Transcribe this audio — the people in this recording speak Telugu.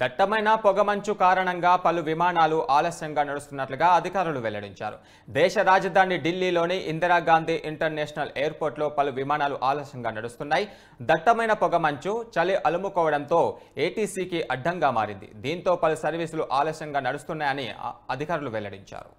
దట్టమైన పొగమంచు కారణంగా పలు విమానాలు ఆలస్యంగా నడుస్తున్నట్లుగా అధికారులు వెల్లడించారు దేశ రాజధాని ఢిల్లీలోని ఇందిరాగాంధీ ఇంటర్నేషనల్ ఎయిర్పోర్ట్లో పలు విమానాలు ఆలస్యంగా నడుస్తున్నాయి దట్టమైన పొగమంచు చలి అలుముకోవడంతో ఏటీసీకి అడ్డంగా మారింది దీంతో పలు సర్వీసులు ఆలస్యంగా నడుస్తున్నాయని అధికారులు వెల్లడించారు